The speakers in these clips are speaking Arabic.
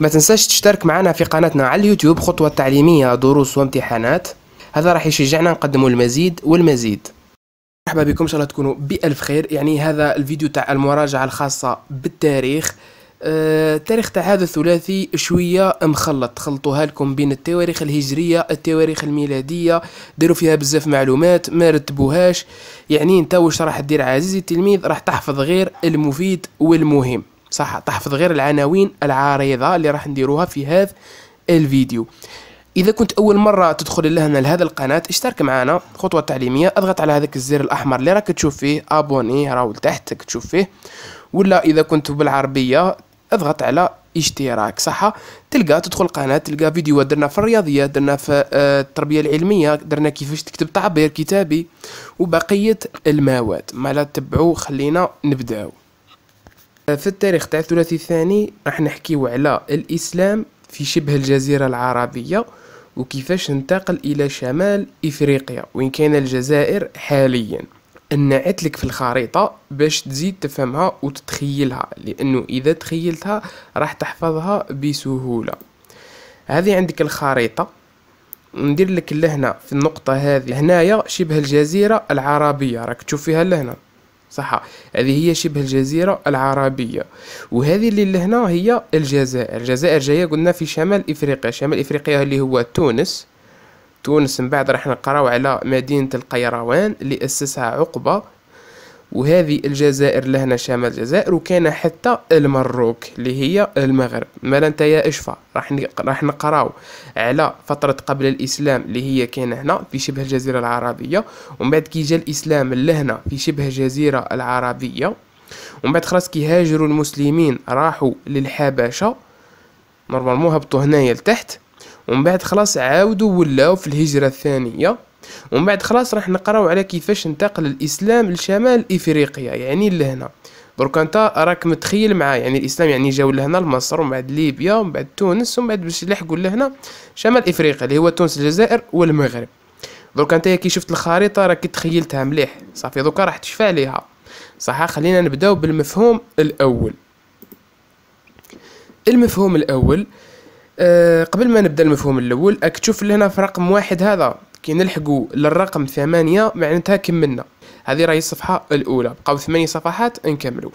ما تنساش تشترك معنا في قناتنا على اليوتيوب خطوة تعليمية دروس وامتحانات هذا راح يشجعنا نقدم المزيد والمزيد مرحبا بكم ان شاء الله تكونوا بألف خير يعني هذا الفيديو تاع المراجعة الخاصة بالتاريخ أه تاريخ تاع هذا الثلاثي شويه مخلط خلطوها لكم بين التواريخ الهجريه التواريخ الميلاديه ديروا فيها بزاف معلومات ما رتبوهاش يعني انت واش راح دير عزيزي التلميذ راح تحفظ غير المفيد والمهم صح تحفظ غير العناوين العريضة اللي راح نديروها في هذا الفيديو اذا كنت اول مره تدخل لهنا لهذا القناه اشترك معنا خطوه تعليميه اضغط على هذاك الزر الاحمر اللي راك تشوف فيه ابوني راهو لتحتك تشوف فيه ولا اذا كنت بالعربيه اضغط على اشتراك صح تلقى تدخل القناه تلقى فيديو درنا في الرياضيات درنا في آه، التربيه العلميه درنا كيفاش تكتب تعبير كتابي وبقيه المواد ما لا خلينا نبداو في التاريخ تاع الثلاثي الثاني راح نحكيو على الاسلام في شبه الجزيره العربيه وكيفاش انتقل الى شمال افريقيا وين كان الجزائر حاليا نعت لك في الخريطه باش تزيد تفهمها وتتخيلها لانه اذا تخيلتها راح تحفظها بسهوله هذه عندك الخريطه ندير لك لهنا في النقطه هذه هنايا شبه الجزيره العربيه راك تشوف فيها لهنا صح هذه هي شبه الجزيرة العربية وهذه اللي لهنا هي الجزائر الجزائر جاية قلنا في شمال إفريقيا شمال إفريقيا اللي هو تونس تونس من بعد راح نقراو على مدينة القيروان اللي أسسها عقبة وهذه الجزائر لهنا شمال الجزائر وكان حتى المروك اللي هي المغرب مالا انت يا اشفى راح راح نقراو على فتره قبل الاسلام اللي هي كان هنا في شبه الجزيره العربيه ومن بعد كي جا الاسلام لهنا في شبه الجزيره العربيه ومن بعد خلاص كي هاجروا المسلمين راحوا للحبشه نورمالمون هبطوا هنايا لتحت ومن بعد خلاص عاودوا ولاو في الهجره الثانيه ومن بعد خلاص راح نقراو على كيفاش انتقل الاسلام لشمال افريقيا يعني لهنا درك انت راك متخيل معايا يعني الاسلام يعني جاو لهنا لمصر ومن بعد ليبيا ومن بعد تونس ومن بعد باش يلحقوا لهنا شمال افريقيا اللي هو تونس الجزائر والمغرب درك انت كي شفت الخريطه راك تخيلتها مليح صافي دوكا راح تشفى عليها صح خلينا نبداو بالمفهوم الاول المفهوم الاول أه قبل ما نبدا المفهوم الاول اك تشوف لهنا في رقم واحد هذا كي نلحقوا للرقم ثمانية معناتها كملنا هذه راهي الصفحة الأولى بقاو ثمانية صفحات نكملوا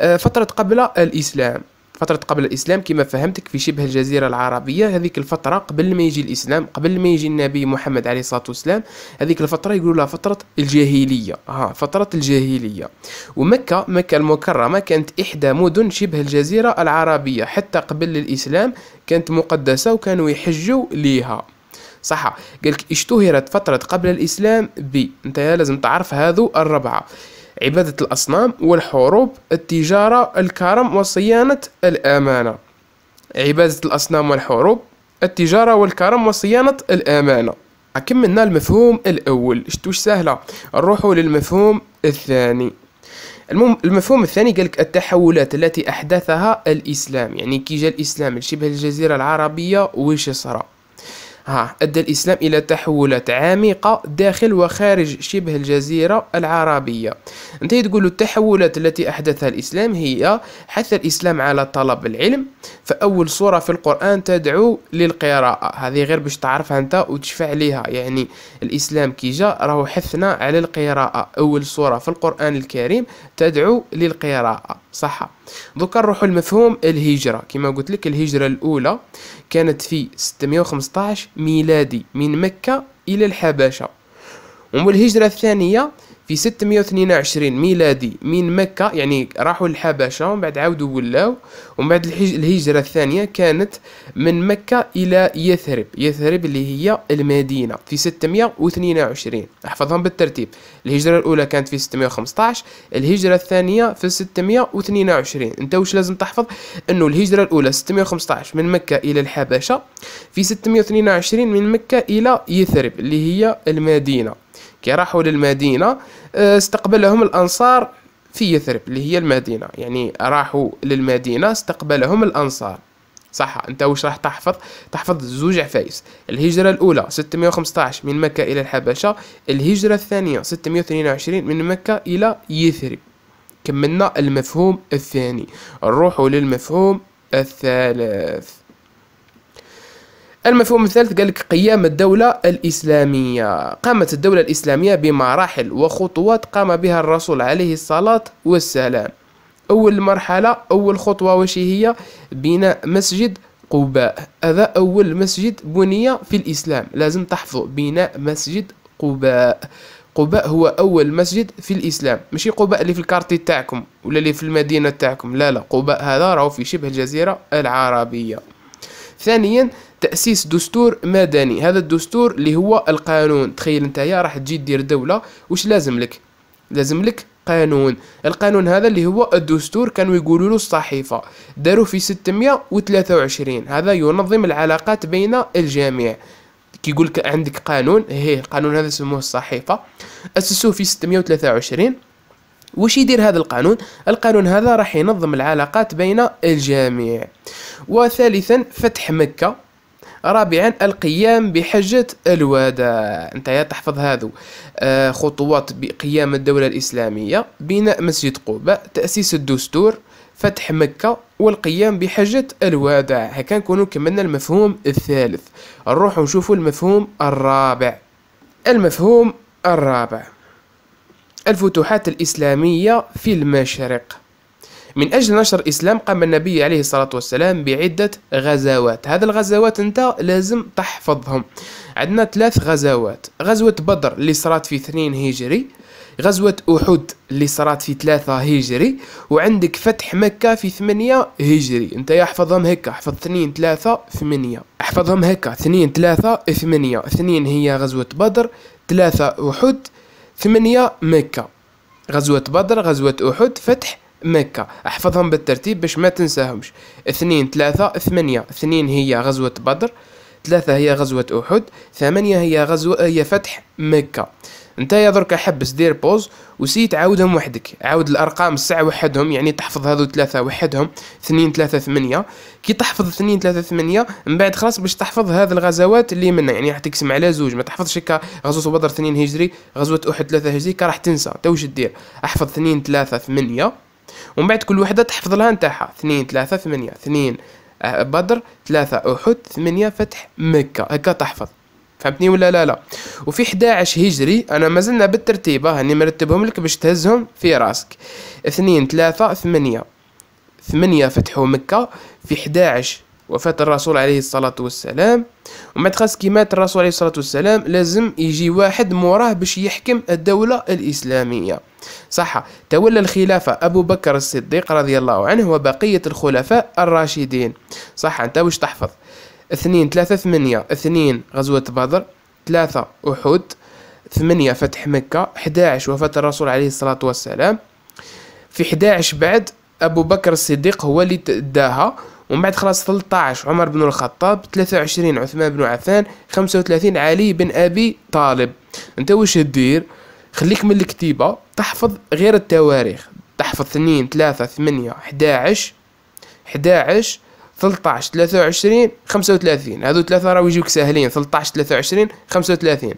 آه، فترة قبل الإسلام فترة قبل الإسلام كما فهمتك في شبه الجزيرة العربية هذيك الفترة قبل ما يجي الإسلام قبل ما يجي النبي محمد عليه الصلاة والسلام هذيك الفترة يقولوا لها فترة الجاهلية ها فترة الجاهلية ومكة مكة المكرمة كانت إحدى مدن شبه الجزيرة العربية حتى قبل الإسلام كانت مقدسة وكانوا يحجوا ليها صح قالك اشتهرت فترة قبل الإسلام ب انت لازم تعرف هذو الربعة عبادة الأصنام والحروب التجارة الكرم وصيانة الأمانة عبادة الأصنام والحروب التجارة والكرم وصيانة الأمانة كملنا المفهوم الأول شتوش سهلة نروحوا للمفهوم الثاني المفهوم الثاني قالك التحولات التي أحدثها الإسلام يعني كي جاء الإسلام لشبه الجزيرة العربية وش صرا ها أدى الإسلام إلى تحولات عميقة داخل وخارج شبه الجزيرة العربية أنت تقول التحولات التي أحدثها الإسلام هي حث الإسلام على طلب العلم فأول سورة في القرآن تدعو للقراءة هذه غير باش تعرفها أنت وتشفع ليها يعني الإسلام كي جاء راهو حثنا على القراءة أول سورة في القرآن الكريم تدعو للقراءة صح دوكا نروحوا لمفهوم الهجرة كما قلت لك الهجرة الأولى كانت في 615 ميلادي من مكة إلى الحبشة والهجرة الثانية في 622 ميلادي من مكة يعني راحوا للحبشة ومن بعد عاودوا ولاو ومن بعد الهجرة الثانية كانت من مكة إلى يثرب يثرب اللي هي المدينة في 622 احفظهم بالترتيب الهجرة الأولى كانت في 615 الهجرة الثانية في 622 انت واش لازم تحفظ انه الهجرة الأولى 615 من مكة إلى الحبشة في 622 من مكة إلى يثرب اللي هي المدينة كي راحوا للمدينة آه، استقبلهم الأنصار في يثرب اللي هي المدينة يعني راحوا للمدينة استقبلهم الأنصار صح انت واش راح تحفظ تحفظ زوج عفايس الهجرة الأولى 615 من مكة إلى الحبشة الهجرة الثانية 622 من مكة إلى يثرب كملنا المفهوم الثاني نروحوا للمفهوم الثالث المفهوم الثالث قال لك قيام الدولة الإسلامية قامت الدولة الإسلامية بمراحل وخطوات قام بها الرسول عليه الصلاة والسلام أول مرحلة أول خطوة وش هي بناء مسجد قباء هذا أول مسجد بني في الإسلام لازم تحفظ بناء مسجد قباء قباء هو أول مسجد في الإسلام ماشي قباء اللي في الكارتي تاعكم ولا اللي في المدينة تاعكم لا لا قباء هذا راهو في شبه الجزيرة العربية ثانيا تاسيس دستور مدني هذا الدستور اللي هو القانون تخيل انت يا راح تجي دير دوله واش لازم لك لازم لك قانون القانون هذا اللي هو الدستور كانوا يقولوا له الصحيفه داروا في 623 هذا ينظم العلاقات بين الجميع كي يقول عندك قانون هي القانون هذا سموه الصحيفه اسسوه في 623 وش يدير هذا القانون القانون هذا راح ينظم العلاقات بين الجميع وثالثا فتح مكه رابعا القيام بحجة الوداع انت تحفظ هذو آه، خطوات بقيام الدولة الإسلامية بناء مسجد قباء تأسيس الدستور فتح مكة والقيام بحجة الوداع هكا نكونو كملنا المفهوم الثالث نروح نشوفو المفهوم الرابع المفهوم الرابع الفتوحات الإسلامية في المشرق من اجل نشر الاسلام قام النبي عليه الصلاه والسلام بعده غزوات هذا الغزوات انت لازم تحفظهم عندنا ثلاث غزوات غزوه بدر اللي صارت في اثنين هجري غزوة أحد اللي صارت في ثلاثة هجري وعندك فتح مكة في ثمانية هجري انت يحفظهم هكا احفظ اثنين ثلاثة ثمانية احفظهم هكا اثنين ثلاثة ثمانية اثنين هي غزوة بدر ثلاثة أحد ثمانية مكة غزوة بدر غزوة أحد فتح مكة احفظهم بالترتيب باش ما تنساهمش اثنين ثلاثة ثمانية اثنين هي غزوة بدر ثلاثة هي غزوة أحد ثمانية هي غزوة هي فتح مكة انت يا درك حبس دير بوز وسي تعاودهم وحدك عاود الارقام الساعة وحدهم يعني تحفظ هذو ثلاثة وحدهم اثنين ثلاثة ثمانية كي تحفظ اثنين ثلاثة ثمانية من بعد خلاص باش تحفظ هذه الغزوات اللي منها يعني راح تقسم على زوج ما تحفظش هكا غزوة بدر اثنين هجري غزوة احد ثلاثة هجري راح تنسى توش دير احفظ اثنين ثلاثة ثمانية ومن بعد كل وحده تحفظ لها نتاعها اثنين ثلاثة ثمانية اثنين آه، بدر ثلاثة أحد ثمانية فتح مكة هكا تحفظ فهمتني ولا لا لا وفي 11 هجري انا مازلنا بالترتيب هاني مرتبهم لك باش تهزهم في راسك اثنين ثلاثة ثمانية ثمانية فتحوا مكة في 11 وفاة الرسول عليه الصلاة والسلام ومع خاص كي مات الرسول عليه الصلاة والسلام لازم يجي واحد موراه باش يحكم الدولة الإسلامية صح تولى الخلافة أبو بكر الصديق رضي الله عنه وبقية الخلفاء الراشدين صح أنت واش تحفظ اثنين ثلاثة ثمانية اثنين غزوة بدر ثلاثة أحد ثمانية فتح مكة 11 وفاة الرسول عليه الصلاة والسلام في 11 بعد أبو بكر الصديق هو اللي تداها ومن بعد خلاص 13 عمر بن الخطاب 23 عثمان بن عفان 35 علي بن ابي طالب انت واش دير خليك من الكتيبه تحفظ غير التواريخ تحفظ 2 3 8 11 11 13 23 35 هذو ثلاثه راهو يجيوك ساهلين 13 23 35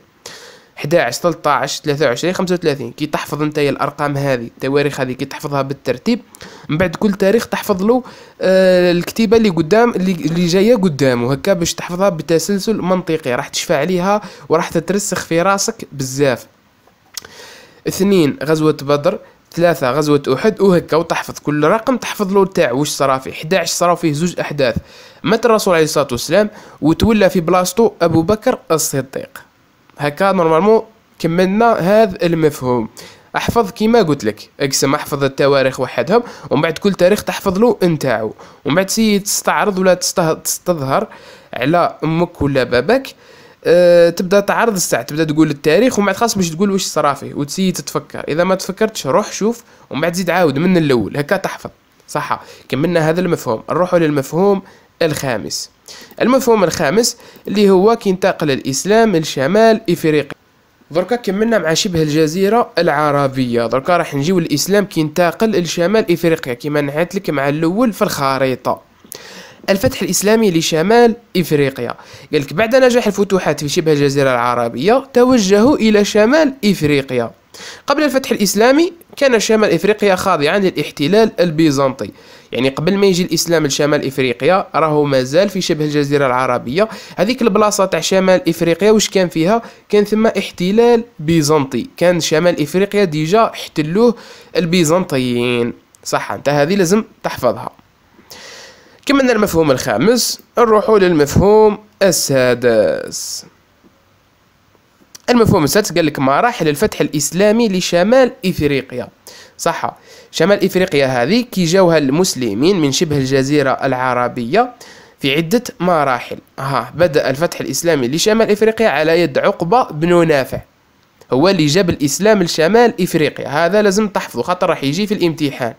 11 13 23 35 كي تحفظ انت الارقام هذه التواريخ هذه كي تحفظها بالترتيب من بعد كل تاريخ تحفظ له آه، الكتيبه اللي قدام اللي, اللي جايه قدامه هكا باش تحفظها بتسلسل منطقي راح تشفى عليها وراح تترسخ في راسك بزاف اثنين غزوه بدر ثلاثة غزوة أحد وهكا وتحفظ كل رقم تحفظ له تاع واش صرا فيه 11 صرا فيه زوج أحداث مات الرسول عليه الصلاة والسلام وتولى في بلاصتو أبو بكر الصديق هكا نورمالمون كملنا هذا المفهوم احفظ كيما قلت لك اقسم احفظ التواريخ وحدهم ومن بعد كل تاريخ تحفظ له نتاعو ومن بعد سي تستعرض ولا تستظهر على امك ولا بابك أه تبدا تعرض الساعه تبدا تقول التاريخ ومن بعد خاص باش تقول واش صرا فيه وتسي تتفكر اذا ما تفكرتش روح شوف ومن بعد زيد عاود من الاول هكا تحفظ صح كملنا هذا المفهوم نروحوا للمفهوم الخامس المفهوم الخامس اللي هو كينتقل الإسلام لشمال إفريقيا دركا كملنا مع شبه الجزيرة العربية دركا راح نجيو الإسلام كينتقل لشمال إفريقيا كما نحيت لك مع الأول في الخريطة الفتح الإسلامي لشمال إفريقيا قالك بعد نجاح الفتوحات في شبه الجزيرة العربية توجهوا إلى شمال إفريقيا قبل الفتح الإسلامي كان شمال إفريقيا خاضعا للاحتلال البيزنطي يعني قبل ما يجي الاسلام لشمال افريقيا راهو مازال في شبه الجزيره العربيه هذيك البلاصه تاع شمال افريقيا واش كان فيها كان ثم احتلال بيزنطي كان شمال افريقيا ديجا احتلوه البيزنطيين صح انت هذه لازم تحفظها كملنا المفهوم الخامس نروحوا للمفهوم السادس المفهوم السادس قال لك مراحل الفتح الاسلامي لشمال افريقيا صح شمال إفريقيا هذه كي جاوها المسلمين من شبه الجزيرة العربية في عدة مراحل ها بدأ الفتح الإسلامي لشمال إفريقيا على يد عقبة بن نافع هو اللي جاب الإسلام لشمال إفريقيا هذا لازم تحفظه خاطر راح يجي في الامتحان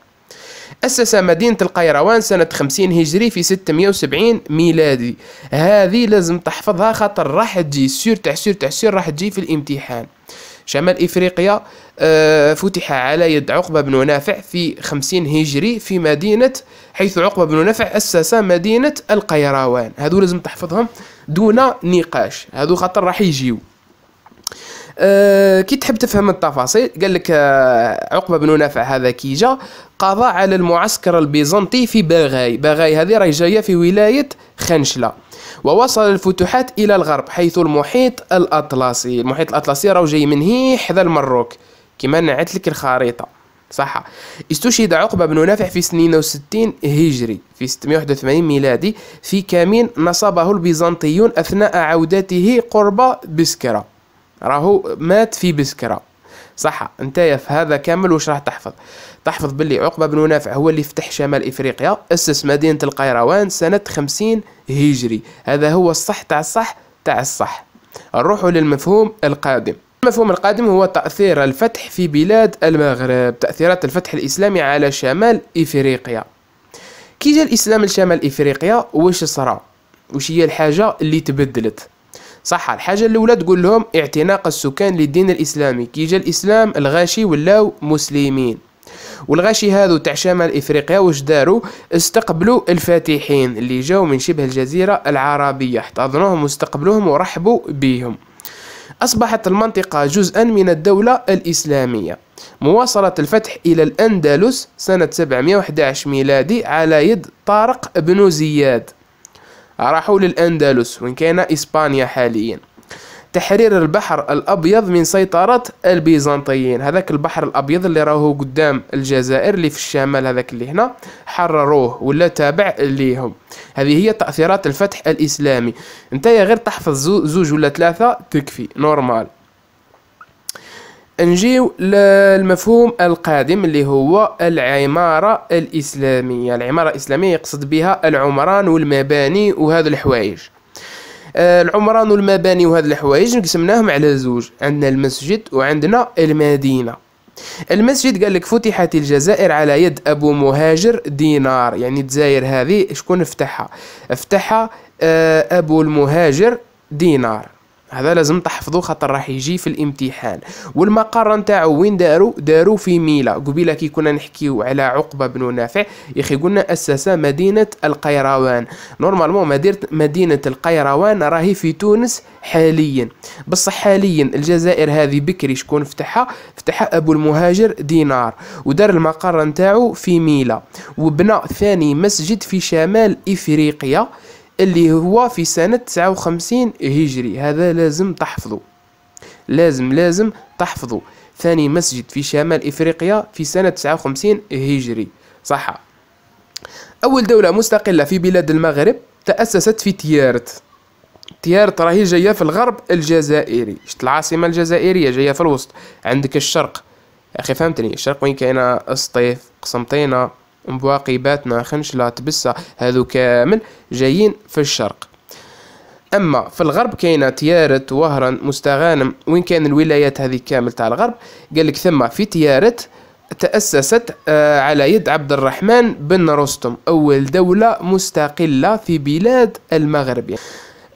أسس مدينة القيروان سنة 50 هجري في 670 ميلادي هذه لازم تحفظها خاطر راح تجي سير تاع تحسير تاع راح تجي في الامتحان شمال إفريقيا آه، فتح على يد عقبة بن نافع في خمسين هجري في مدينة حيث عقبة بن نافع أسس مدينة القيروان هذو لازم تحفظهم دون نقاش هذو خاطر راح يجيو أه كي تحب تفهم التفاصيل قال لك آه، عقبه بن نافع هذا كي جا قضى على المعسكر البيزنطي في باغاي باغاي هذه راهي جايه في ولايه خنشله ووصل الفتوحات الى الغرب حيث المحيط الاطلسي المحيط الاطلسي راهو جاي من هي حدا المروك كما نعت لك الخريطة صح استشهد عقبة بن نافع في 62 هجري في 681 ميلادي في كمين نصبه البيزنطيون أثناء عودته قرب بسكرة راهو مات في بسكرة صح انت في هذا كامل واش راح تحفظ تحفظ باللي عقبة بن نافع هو اللي فتح شمال إفريقيا أسس مدينة القيروان سنة 50 هجري هذا هو الصح تاع الصح تاع الصح نروحوا للمفهوم القادم المفهوم القادم هو تأثير الفتح في بلاد المغرب تأثيرات الفتح الإسلامي على شمال إفريقيا كي جا الإسلام لشمال إفريقيا واش صرا واش هي الحاجة اللي تبدلت صح الحاجة الأولى تقول لهم اعتناق السكان للدين الإسلامي كي جا الإسلام الغاشي ولاو مسلمين والغاشي هذا تاع شمال افريقيا واش داروا استقبلوا الفاتحين اللي جاو من شبه الجزيره العربيه احتضنوهم واستقبلوهم ورحبوا بيهم أصبحت المنطقة جزءا من الدولة الإسلامية مواصلة الفتح إلى الأندلس سنة 711 ميلادي على يد طارق بن زياد راحوا للأندلس وإن كان إسبانيا حالياً تحرير البحر الأبيض من سيطرة البيزنطيين هذاك البحر الأبيض اللي راهو قدام الجزائر اللي في الشمال هذاك اللي هنا حرروه ولا تابع ليهم هذه هي تأثيرات الفتح الإسلامي انت يا غير تحفظ زوج ولا ثلاثة تكفي نورمال نجيو للمفهوم القادم اللي هو العمارة الإسلامية العمارة الإسلامية يقصد بها العمران والمباني وهذا الحوايج آه، العمران والمباني وهاد الحوايج قسمناهم على زوج عندنا المسجد وعندنا المدينه المسجد قال لك فتحت الجزائر على يد ابو مهاجر دينار يعني الجزائر هذه شكون فتحها فتحها آه، ابو المهاجر دينار هذا لازم تحفظو خاطر راح يجي في الامتحان والمقر نتاعو وين دارو دارو في ميلا قبيله كي كنا نحكيو على عقبه بن نافع يخي قلنا اسس مدينه القيروان نورمالمون مدينه مدينه القيروان راهي في تونس حاليا بصح حاليا الجزائر هذه بكري شكون فتحها فتحها ابو المهاجر دينار ودار المقر نتاعو في ميلا وبنى ثاني مسجد في شمال افريقيا اللي هو في سنة 59 هجري هذا لازم تحفظه لازم لازم تحفظه ثاني مسجد في شمال إفريقيا في سنة 59 هجري صح أول دولة مستقلة في بلاد المغرب تأسست في تيارت تيارت راهي جاية في الغرب الجزائري شت العاصمة الجزائرية جاية في الوسط عندك الشرق أخي فهمتني الشرق وين كاينة السطيف قسمطينة مبواقبات ناخنشلات بسة هذو كامل جايين في الشرق اما في الغرب كاينه تيارت وهران مستغانم وين كان الولايات هذه كامل تاع الغرب قال لك ثم في تيارت تأسست آه، على يد عبد الرحمن بن رستم أول دولة مستقلة في بلاد المغرب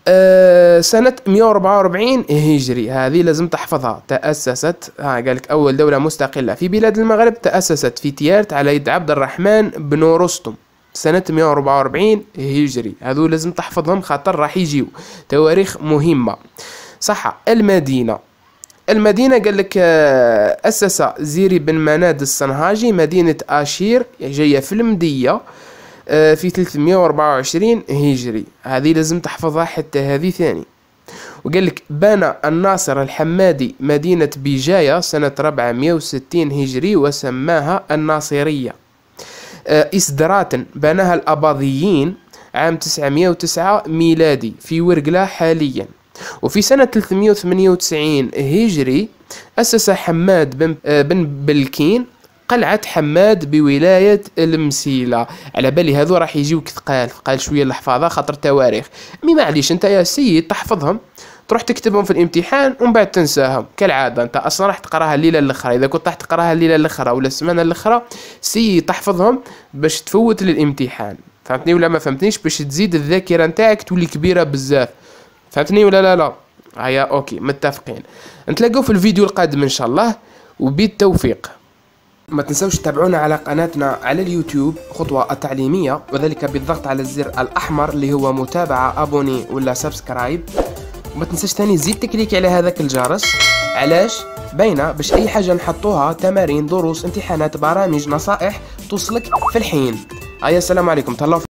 آه، سنة 144 هجري هذه لازم تحفظها تأسست ها قالك أول دولة مستقلة في بلاد المغرب تأسست في تيارت على يد عبد الرحمن بن رستم سنة 144 هجري هذو لازم تحفظهم خاطر راح يجيو تواريخ مهمة صح المدينة المدينة قال لك آه، أسس زيري بن مناد الصنهاجي مدينة أشير جاية في المدية آه، في 324 هجري هذه لازم تحفظها حتى هذه ثاني وقال لك بنى الناصر الحمادي مدينة بجاية سنة 460 هجري وسماها الناصرية إسدرات آه، بناها الأباضيين عام 909 ميلادي في ورقلة حاليا وفي سنة 398 هجري أسس حماد بن, آه، بن بلكين قلعة حماد بولاية المسيلة على بالي هذو راح يجيوك ثقال ثقال شوية الحفاظة خاطر تواريخ مي معليش انت يا سيد تحفظهم تروح تكتبهم في الامتحان ومن بعد تنساهم كالعاده انت اصلا راح تقراها الليله الاخرى اذا كنت راح تقراها الليله الاخرى ولا السمانه الاخرى سي تحفظهم باش تفوت للامتحان فهمتني ولا ما فهمتنيش باش تزيد الذاكره نتاعك تولي كبيره بزاف فهمتني ولا لا لا هيا اوكي متفقين نتلاقاو في الفيديو القادم ان شاء الله وبالتوفيق ما تنسوش تتابعونا على قناتنا على اليوتيوب خطوة التعليمية وذلك بالضغط على الزر الأحمر اللي هو متابعة أبوني ولا سبسكرايب وما تنساش تاني زيد تكليك على هذاك الجرس علاش بينا باش أي حاجة نحطوها تمارين دروس امتحانات برامج نصائح توصلك في الحين هيا السلام عليكم تهلاو